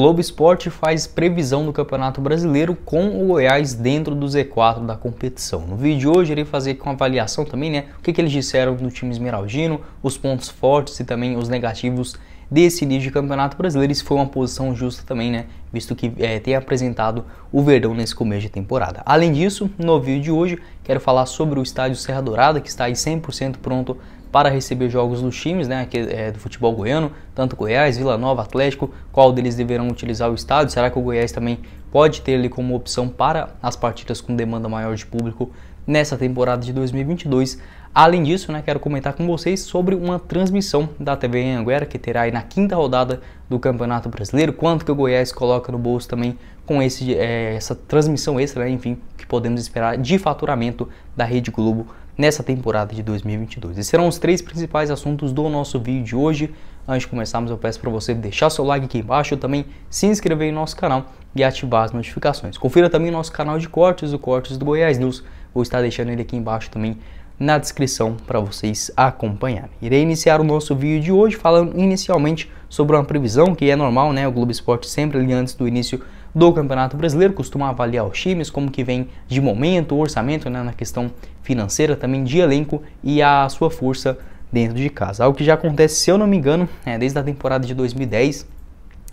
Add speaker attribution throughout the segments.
Speaker 1: Globo Esporte faz previsão do Campeonato Brasileiro com o Goiás dentro do Z4 da competição. No vídeo de hoje irei fazer com avaliação também, né? O que, que eles disseram do time esmeraldino, os pontos fortes e também os negativos desse início de Campeonato Brasileiro. Isso foi uma posição justa também, né? Visto que é, tem apresentado o Verdão nesse começo de temporada. Além disso, no vídeo de hoje, quero falar sobre o estádio Serra Dourada, que está aí 100% pronto para receber jogos dos times né, que, é, do futebol goiano, tanto Goiás, Vila Nova, Atlético, qual deles deverão utilizar o estádio? Será que o Goiás também pode ter ali como opção para as partidas com demanda maior de público nessa temporada de 2022? Além disso, né, quero comentar com vocês sobre uma transmissão da TV Anguera que terá aí na quinta rodada do Campeonato Brasileiro, quanto que o Goiás coloca no bolso também com esse, é, essa transmissão extra, né, enfim, que podemos esperar de faturamento da Rede Globo nessa temporada de 2022. Esses serão os três principais assuntos do nosso vídeo de hoje. Antes de começarmos, eu peço para você deixar seu like aqui embaixo, também se inscrever em nosso canal e ativar as notificações. Confira também nosso canal de cortes, o Cortes do Goiás News. Vou estar deixando ele aqui embaixo também na descrição para vocês acompanharem. Irei iniciar o nosso vídeo de hoje falando inicialmente sobre uma previsão que é normal, né? O Globo Esporte sempre ali antes do início do Campeonato Brasileiro, costuma avaliar os times, como que vem de momento, orçamento, né, na questão financeira, também de elenco e a sua força dentro de casa. Algo que já acontece, se eu não me engano, é, desde a temporada de 2010,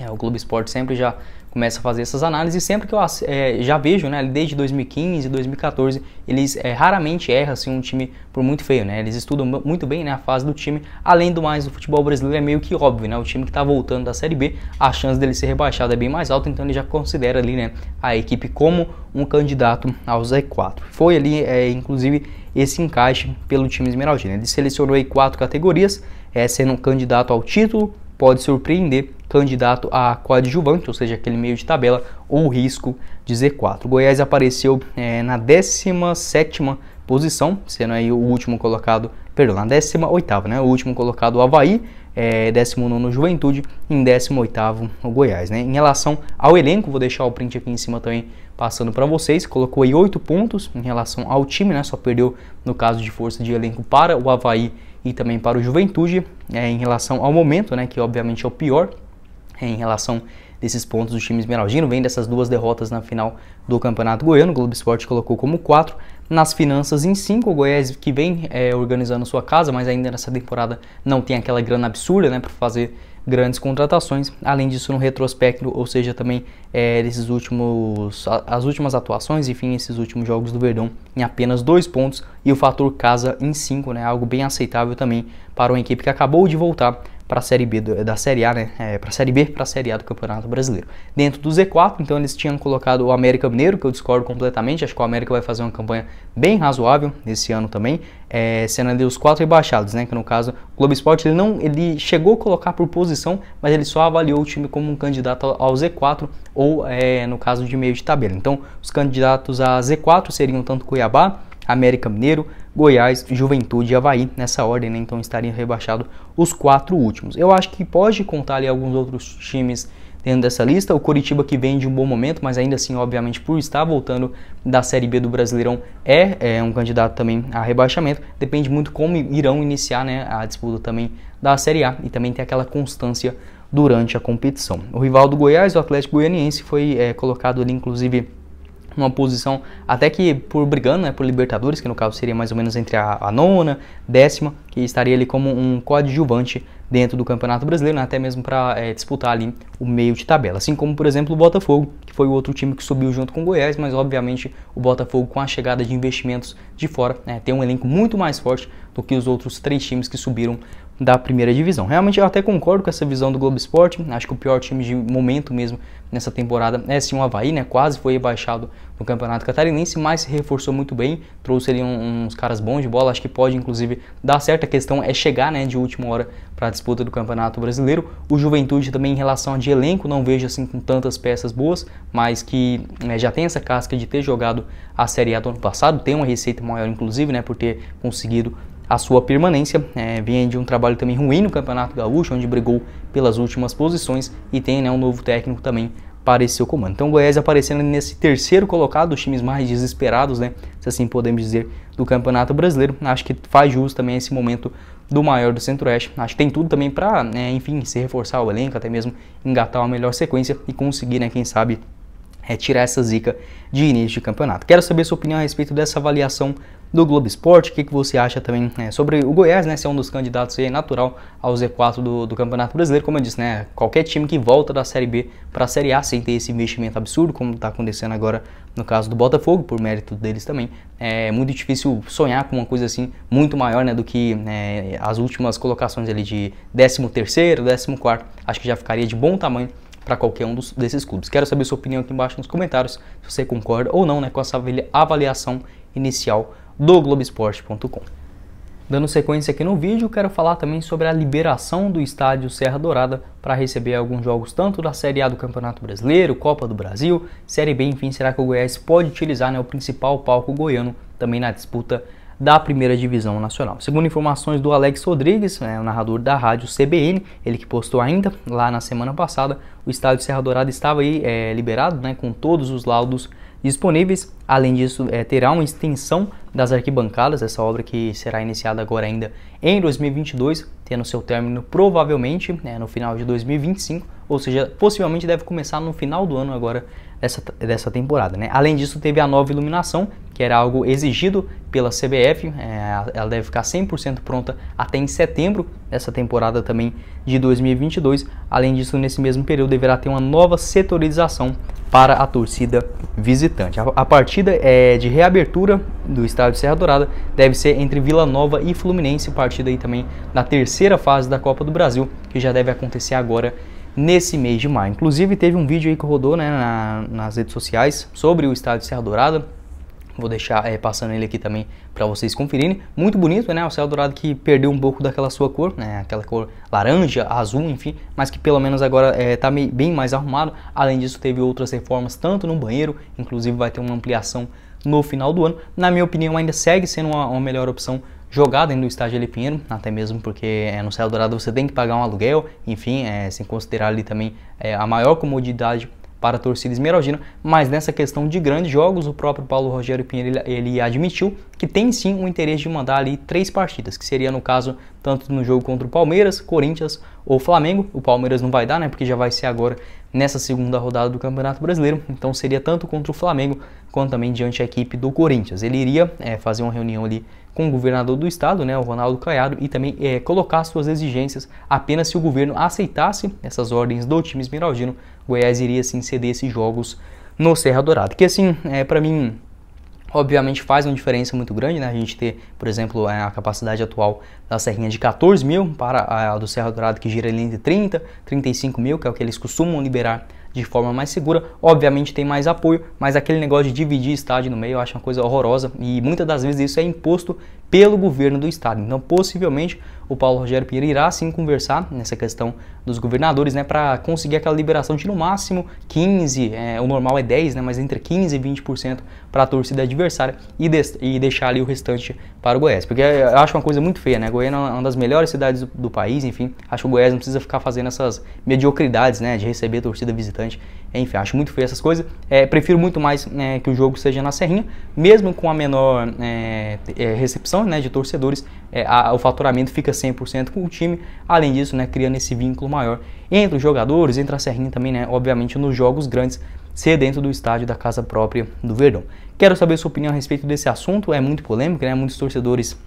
Speaker 1: é, o Globo Esporte sempre já começa a fazer essas análises e sempre que eu é, já vejo, né, desde 2015, 2014, eles é, raramente erram assim, um time por muito feio, né? Eles estudam muito bem né, a fase do time. Além do mais, o futebol brasileiro é meio que óbvio, né? O time que está voltando da Série B, a chance dele ser rebaixado é bem mais alta, então ele já considera ali, né, a equipe como um candidato ao Z4. Foi ali, é, inclusive, esse encaixe pelo time esmeraldino. Ele selecionou aí quatro categorias, é, sendo um candidato ao título, pode surpreender candidato a coadjuvante, ou seja, aquele meio de tabela, ou risco de Z4. Goiás apareceu é, na 17ª posição, sendo aí o último colocado, perdão, na 18ª, né? O último colocado o Havaí, é, 19 Juventude, em 18º o Goiás, né? Em relação ao elenco, vou deixar o print aqui em cima também passando para vocês, colocou aí 8 pontos em relação ao time, né? Só perdeu no caso de força de elenco para o Havaí e também para o Juventude é, em relação ao momento, né, que obviamente é o pior é, em relação desses pontos do time esmeraldino, vem dessas duas derrotas na final do Campeonato Goiano, o Globo Esporte colocou como quatro nas finanças em cinco o Goiás que vem é, organizando sua casa, mas ainda nessa temporada não tem aquela grana absurda né, para fazer grandes contratações. Além disso, no retrospecto, ou seja, também é, esses últimos, as últimas atuações, enfim, esses últimos jogos do Verdão em apenas dois pontos e o fator casa em cinco, né? Algo bem aceitável também para uma equipe que acabou de voltar para a Série B do, da Série A, né? É, para a Série B para a Série A do Campeonato Brasileiro. Dentro do Z4, então eles tinham colocado o América Mineiro, que eu discordo completamente. Acho que o América vai fazer uma campanha bem razoável nesse ano também, é, sendo ali os quatro rebaixados, né? Que no caso o Globo Esporte ele não, ele chegou a colocar por posição, mas ele só avaliou o time como um candidato ao Z4 ou é, no caso de meio de tabela. Então os candidatos a Z4 seriam tanto Cuiabá América Mineiro, Goiás, Juventude e Havaí, nessa ordem, né? então estariam rebaixados os quatro últimos. Eu acho que pode contar ali alguns outros times dentro dessa lista. O Coritiba que vem de um bom momento, mas ainda assim, obviamente, por estar voltando da Série B do Brasileirão, é, é um candidato também a rebaixamento. Depende muito como irão iniciar né, a disputa também da Série A e também tem aquela constância durante a competição. O rival do Goiás, o Atlético Goianiense, foi é, colocado ali, inclusive uma posição até que por brigando né, por Libertadores, que no caso seria mais ou menos entre a, a nona, décima, que estaria ali como um coadjuvante dentro do Campeonato Brasileiro, né, até mesmo para é, eh, disputar ali o meio de tabela. Assim como, por exemplo, o Botafogo, que foi o outro time que subiu junto com o Goiás, mas obviamente o Botafogo, com a chegada de investimentos de fora, né, tem um elenco muito mais forte do que os outros três times que subiram da primeira divisão. Realmente eu até concordo com essa visão do Globo Esporte, acho que o pior time de momento mesmo nessa temporada é sim o Havaí, né? quase foi rebaixado no Campeonato Catarinense, mas se reforçou muito bem, trouxe ali uns caras bons de bola, acho que pode inclusive dar certo, a questão é chegar né, de última hora para a disputa do Campeonato Brasileiro. O Juventude também em relação de elenco, não vejo assim com tantas peças boas, mas que né, já tem essa casca de ter jogado a Série A do ano passado, tem uma receita maior inclusive, né, por ter conseguido a sua permanência. É, vinha de um trabalho também ruim no Campeonato Gaúcho, onde brigou pelas últimas posições e tem né, um novo técnico também para esse seu comando. Então o Goiás aparecendo nesse terceiro colocado, os times mais desesperados, né, se assim podemos dizer, do Campeonato Brasileiro. Acho que faz jus também esse momento do maior do Centro-Oeste. Acho que tem tudo também para, né, enfim, se reforçar o elenco, até mesmo engatar uma melhor sequência e conseguir, né, quem sabe, é tirar essa zica de início de campeonato. Quero saber sua opinião a respeito dessa avaliação do Globo Esporte, o que, que você acha também né, sobre o Goiás, né, ser um dos candidatos aí, natural ao Z4 do, do, Campeonato Brasileiro, como eu disse, né, qualquer time que volta da Série B para a Série A sem ter esse investimento absurdo, como está acontecendo agora no caso do Botafogo, por mérito deles também, é muito difícil sonhar com uma coisa assim muito maior, né, do que né, as últimas colocações ali de 13º, 14 acho que já ficaria de bom tamanho para qualquer um dos, desses clubes. Quero saber sua opinião aqui embaixo nos comentários, se você concorda ou não né, com essa avaliação inicial do Globoesporte.com. Dando sequência aqui no vídeo, quero falar também sobre a liberação do estádio Serra Dourada para receber alguns jogos tanto da Série A do Campeonato Brasileiro, Copa do Brasil, Série B, enfim, será que o Goiás pode utilizar né, o principal palco goiano também na disputa da primeira divisão nacional. Segundo informações do Alex Rodrigues, né, o narrador da rádio CBN, ele que postou ainda lá na semana passada, o estádio de Serra Dourada estava aí é, liberado, né, com todos os laudos disponíveis. Além disso, é, terá uma extensão das arquibancadas, essa obra que será iniciada agora ainda em 2022, tendo seu término provavelmente né, no final de 2025, ou seja, possivelmente deve começar no final do ano agora dessa, dessa temporada. Né? Além disso, teve a nova iluminação, que era algo exigido pela CBF, é, ela deve ficar 100% pronta até em setembro dessa temporada também de 2022. Além disso, nesse mesmo período deverá ter uma nova setorização para a torcida visitante. A, a partida é de reabertura do estado de Serra Dourada deve ser entre Vila Nova e Fluminense, partida aí também na terceira fase da Copa do Brasil, que já deve acontecer agora nesse mês de maio. Inclusive teve um vídeo aí que rodou né, na, nas redes sociais sobre o estádio Serra Dourada. Vou deixar é, passando ele aqui também para vocês conferirem. Muito bonito, né? O Serra Dourada que perdeu um pouco daquela sua cor, né? Aquela cor laranja, azul, enfim. Mas que pelo menos agora está eh, bem mais arrumado. Além disso, teve outras reformas, tanto no banheiro. Inclusive vai ter uma ampliação no final do ano. Na minha opinião, ainda segue sendo uma, uma melhor opção jogada no do estádio Eli Pinheiro, até mesmo porque é, no Céu Dourado você tem que pagar um aluguel, enfim, é, sem considerar ali também é, a maior comodidade para a torcida esmeraldina, mas nessa questão de grandes jogos, o próprio Paulo Rogério Pinheiro ele, ele admitiu que tem sim o interesse de mandar ali três partidas, que seria no caso tanto no jogo contra o Palmeiras, Corinthians ou Flamengo. O Palmeiras não vai dar, né, porque já vai ser agora nessa segunda rodada do Campeonato Brasileiro, então seria tanto contra o Flamengo quanto também diante da equipe do Corinthians. Ele iria é, fazer uma reunião ali com o governador do estado, né, o Ronaldo Caiado, e também é, colocar suas exigências apenas se o governo aceitasse essas ordens do time esmeraldino, Goiás iria sim ceder esses jogos no Serra Dourada. Que assim, é, para mim, Obviamente faz uma diferença muito grande, né? A gente ter, por exemplo, é, a capacidade atual da Serrinha de 14 mil para a do Serra Dourado que gira ali entre 30, 35 mil, que é o que eles costumam liberar de forma mais segura. Obviamente tem mais apoio, mas aquele negócio de dividir estádio no meio eu acho uma coisa horrorosa e muitas das vezes isso é imposto pelo governo do estado. Então, possivelmente, o Paulo Rogério Pinheiro irá sim conversar nessa questão dos governadores, né, para conseguir aquela liberação de no máximo 15, é, o normal é 10, né, mas entre 15 e 20% para a torcida adversária e, de e, deixar ali o restante para o Goiás. Porque eh, eu acho uma coisa muito feia, né? Goiânia é uma das melhores cidades do, do país, enfim, acho que o Goiás não precisa ficar fazendo essas mediocridades, né, de receber torcida visitante. Enfim, acho muito feio essas coisas. É, prefiro muito mais é, que o jogo seja na Serrinha, mesmo com a menor eh, eh, recepção né, de torcedores, é, a, o faturamento fica 100% com o time, além disso, né, criando esse vínculo maior entre os jogadores, entre a Serrinha também, né, obviamente, nos jogos grandes, ser dentro do estádio da casa própria do Verdão. Quero saber sua opinião a respeito desse assunto, é muito polêmico, né, muitos torcedores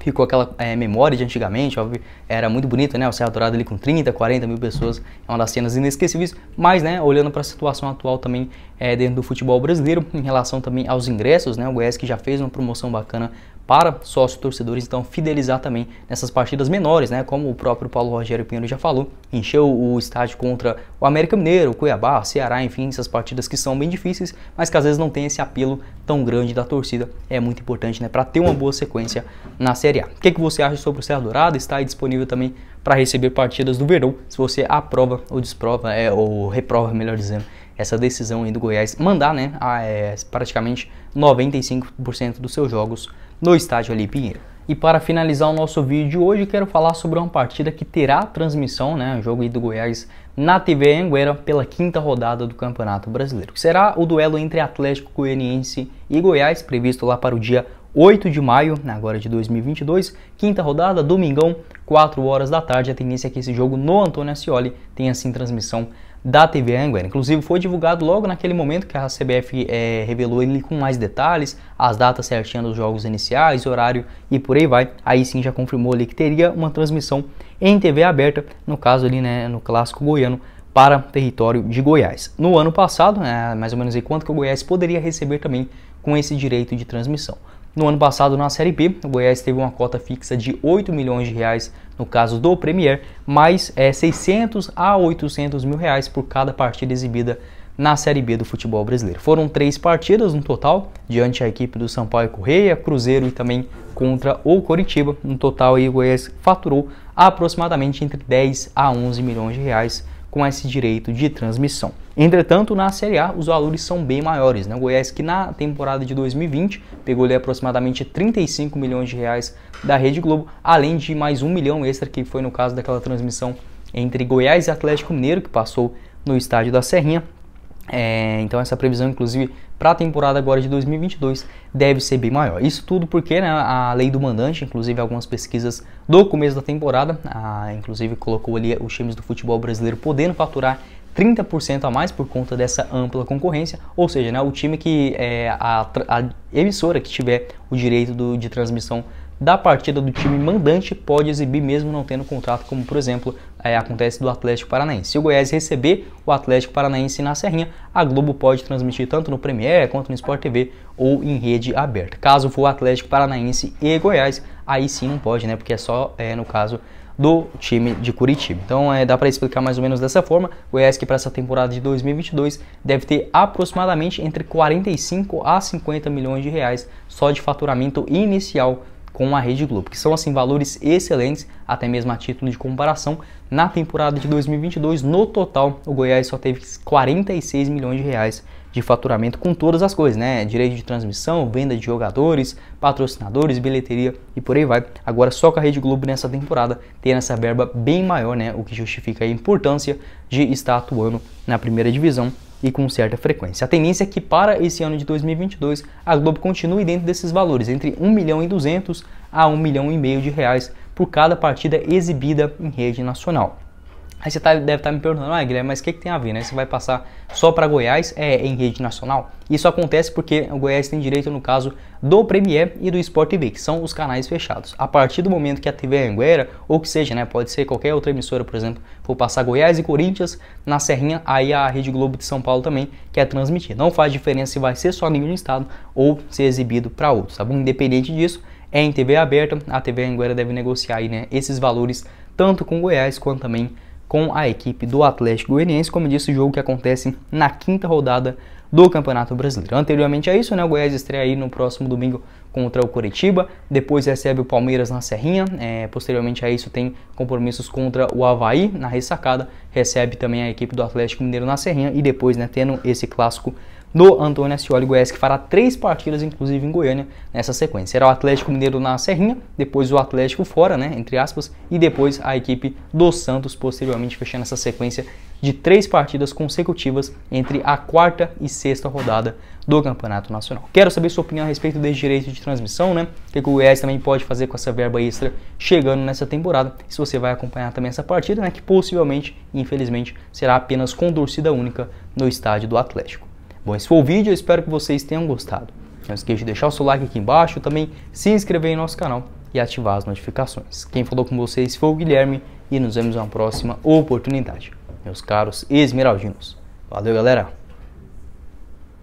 Speaker 1: ficou aquela é, memória de antigamente, óbvio, era muito bonito, né? O Serra é Dourada ali com 30, 40 mil pessoas, é uma das cenas inesquecíveis, mas, né, olhando para a situação atual também é, dentro do futebol brasileiro, em relação também aos ingressos, né? O Goiás que já fez uma promoção bacana para sócios torcedores então fidelizar também nessas partidas menores, né? Como o próprio Paulo Rogério Pinheiro já falou, encheu o estádio contra o América Mineiro, o Cuiabá, o Ceará, enfim, essas partidas que são bem difíceis, mas que às vezes não tem esse apelo tão grande da torcida. É muito importante, né, para ter uma boa sequência na Série A. O que, que você acha sobre o Serra Dourado? Está aí disponível também para receber partidas do verão, se você aprova ou desprova, é, ou reprova, melhor dizendo, essa decisão aí do Goiás mandar, né, a, ah, é, praticamente 95% dos seus jogos no estádio Ali Pinheiro. E para finalizar o nosso vídeo de hoje, quero falar sobre uma partida que terá transmissão, né, um jogo do Goiás na TV Anguera pela quinta rodada do Campeonato Brasileiro. Será o duelo entre Atlético Goianiense e Goiás, previsto lá para o dia 8 de maio, né, agora de 2022, quinta rodada, domingão, 4 horas da tarde. A tendência é que esse jogo no Antônio Ascioli tenha assim transmissão da TV Anguera. Inclusive foi divulgado logo naquele momento que a CBF é, revelou ele com mais detalhes, as datas certinhas dos jogos iniciais, horário e por aí vai. Aí sim já confirmou ali que teria uma transmissão em TV aberta, no caso ali né, no clássico goiano para território de Goiás. No ano passado, né, mais ou menos aí quanto que o Goiás poderia receber também com esse direito de transmissão. No ano passado, na Série B, o Goiás teve uma cota fixa de 8 milhões de reais no caso do Premier, mais é, 600 a 800 mil reais por cada partida exibida na Série B do futebol brasileiro. Foram três partidas no total, diante a equipe do Sampaio Correia, Cruzeiro e também contra o Coritiba. No total, aí, o Goiás faturou aproximadamente entre 10 a 11 milhões de reais com esse direito de transmissão. Entretanto, na Série A, os valores são bem maiores. Né? O Goiás, que na temporada de 2020 pegou ali aproximadamente 35 milhões de reais da Rede Globo, além de mais um milhão extra, que foi no caso daquela transmissão entre Goiás e Atlético Mineiro, que passou no estádio da Serrinha. É, então essa previsão, inclusive, para a temporada agora de 2022 deve ser bem maior. Isso tudo porque né, a lei do mandante, inclusive algumas pesquisas do começo da temporada, a, inclusive colocou ali os times do futebol brasileiro podendo faturar 30% a mais por conta dessa ampla concorrência, ou seja, né, o time que é a, a emissora que tiver o direito do, de transmissão da partida do time mandante pode exibir mesmo não tendo contrato, como por exemplo é, acontece do Atlético Paranaense. Se o Goiás receber o Atlético Paranaense na Serrinha, a Globo pode transmitir tanto no Premier quanto no Sport TV ou em rede aberta. Caso for Atlético Paranaense e Goiás, aí sim não pode, né? Porque é só é, no caso do time de Curitiba. Então é, dá para explicar mais ou menos dessa forma. O Goiás que para essa temporada de 2022 deve ter aproximadamente entre 45 a 50 milhões de reais só de faturamento inicial com a Rede Globo, que são assim valores excelentes, até mesmo a título de comparação. Na temporada de 2022, no total, o Goiás só teve 46 milhões de reais de faturamento com todas as coisas, né? Direito de transmissão, venda de jogadores, patrocinadores, bilheteria e por aí vai. Agora só com a Rede Globo nessa temporada tendo essa verba bem maior, né? O que justifica a importância de estar atuando na primeira divisão e com certa frequência. A tendência é que para esse ano de 2022 a Globo continue dentro desses valores, entre 1 milhão e 200 a 1 milhão e meio de reais por cada partida exibida em rede nacional. Aí você tá, deve estar tá me perguntando, ah, Guilherme, mas o que, que tem a ver, né? Você vai passar só para Goiás é, é, em rede nacional? Isso acontece porque o Goiás tem direito, no caso, do Premier e do Sport TV, que são os canais fechados. A partir do momento que a TV é Anguera, ou que seja, né, pode ser qualquer outra emissora, por exemplo, for passar Goiás e Corinthians na Serrinha, aí a Rede Globo de São Paulo também quer transmitir. Não faz diferença se vai ser só nível de estado ou ser é exibido para outros, tá bom? Independente disso, é em TV aberta, a TV Anguera deve negociar aí, né, esses valores tanto com Goiás quanto também com a equipe do Atlético Goianiense, como disse, o jogo que acontece na quinta rodada do Campeonato Brasileiro. Anteriormente a isso, né, o Goiás estreia aí no próximo domingo contra o Curitiba, depois recebe o Palmeiras na Serrinha, é, posteriormente a isso tem compromissos contra o Havaí na ressacada, recebe também a equipe do Atlético Mineiro na Serrinha e depois, né, tendo esse clássico do Antônio Ascioli Goiás, que fará três partidas, inclusive em Goiânia, nessa sequência. Será o Atlético Mineiro na Serrinha, depois o Atlético fora, né, entre aspas, e depois a equipe do Santos, posteriormente fechando essa sequência de três partidas consecutivas entre a quarta e sexta rodada do Campeonato Nacional. Quero saber sua opinião a respeito desse direito de transmissão, né? O que o Goiás também pode fazer com essa verba extra chegando nessa temporada. Se você vai acompanhar também essa partida, né? Que possivelmente, infelizmente, será apenas com torcida única no estádio do Atlético. Bom, esse foi o vídeo, eu espero que vocês tenham gostado. Não esqueça de deixar o seu like aqui embaixo, também se inscrever em nosso canal e ativar as notificações. Quem falou com vocês foi o Guilherme e nos vemos na próxima oportunidade. Meus caros esmeraldinos. Valeu, galera!